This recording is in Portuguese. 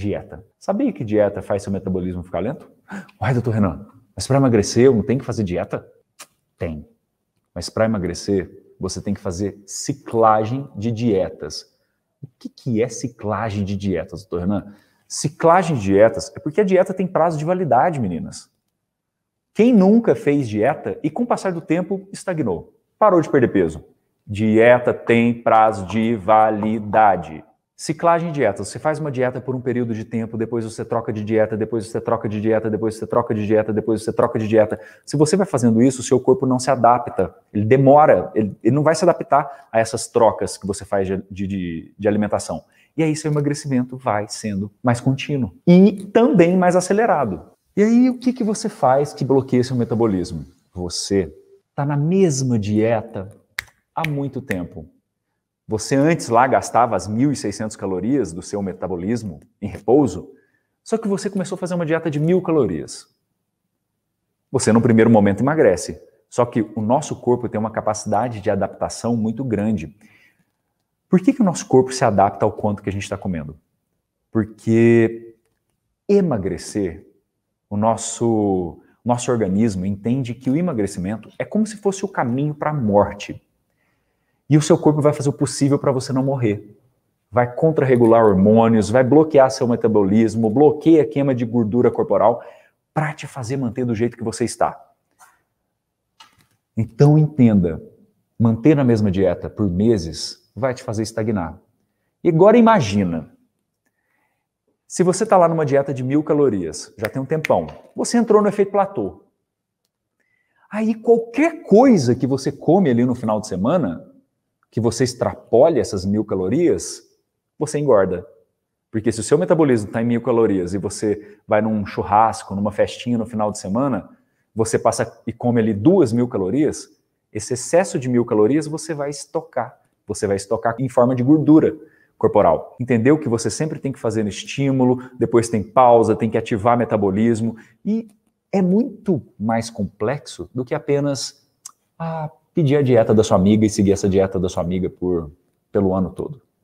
Dieta. Sabia que dieta faz seu metabolismo ficar lento? Uai, doutor Renan, mas para emagrecer eu não tenho que fazer dieta? Tem. Mas para emagrecer, você tem que fazer ciclagem de dietas. O que, que é ciclagem de dietas, doutor Renan? Ciclagem de dietas é porque a dieta tem prazo de validade, meninas. Quem nunca fez dieta e, com o passar do tempo, estagnou, parou de perder peso? Dieta tem prazo de validade. Ciclagem de dieta. Você faz uma dieta por um período de tempo, depois você troca de dieta, depois você troca de dieta, depois você troca de dieta, depois você troca de dieta. Se você vai fazendo isso, o seu corpo não se adapta. Ele demora, ele, ele não vai se adaptar a essas trocas que você faz de, de, de alimentação. E aí seu emagrecimento vai sendo mais contínuo e também mais acelerado. E aí o que, que você faz que bloqueia seu metabolismo? Você está na mesma dieta há muito tempo você antes lá gastava as 1.600 calorias do seu metabolismo em repouso, só que você começou a fazer uma dieta de 1.000 calorias. Você, no primeiro momento, emagrece. Só que o nosso corpo tem uma capacidade de adaptação muito grande. Por que, que o nosso corpo se adapta ao quanto que a gente está comendo? Porque emagrecer, o nosso, nosso organismo entende que o emagrecimento é como se fosse o caminho para a morte. E o seu corpo vai fazer o possível para você não morrer. Vai contrarregular hormônios, vai bloquear seu metabolismo, bloqueia a queima de gordura corporal para te fazer manter do jeito que você está. Então entenda, manter a mesma dieta por meses vai te fazer estagnar. E agora imagina, se você está lá numa dieta de mil calorias, já tem um tempão, você entrou no efeito platô. Aí qualquer coisa que você come ali no final de semana que você extrapole essas mil calorias, você engorda. Porque se o seu metabolismo está em mil calorias e você vai num churrasco, numa festinha no final de semana, você passa e come ali duas mil calorias, esse excesso de mil calorias você vai estocar. Você vai estocar em forma de gordura corporal. Entendeu que você sempre tem que fazer estímulo, depois tem pausa, tem que ativar metabolismo. E é muito mais complexo do que apenas ah, pedir a dieta da sua amiga e seguir essa dieta da sua amiga por, pelo ano todo.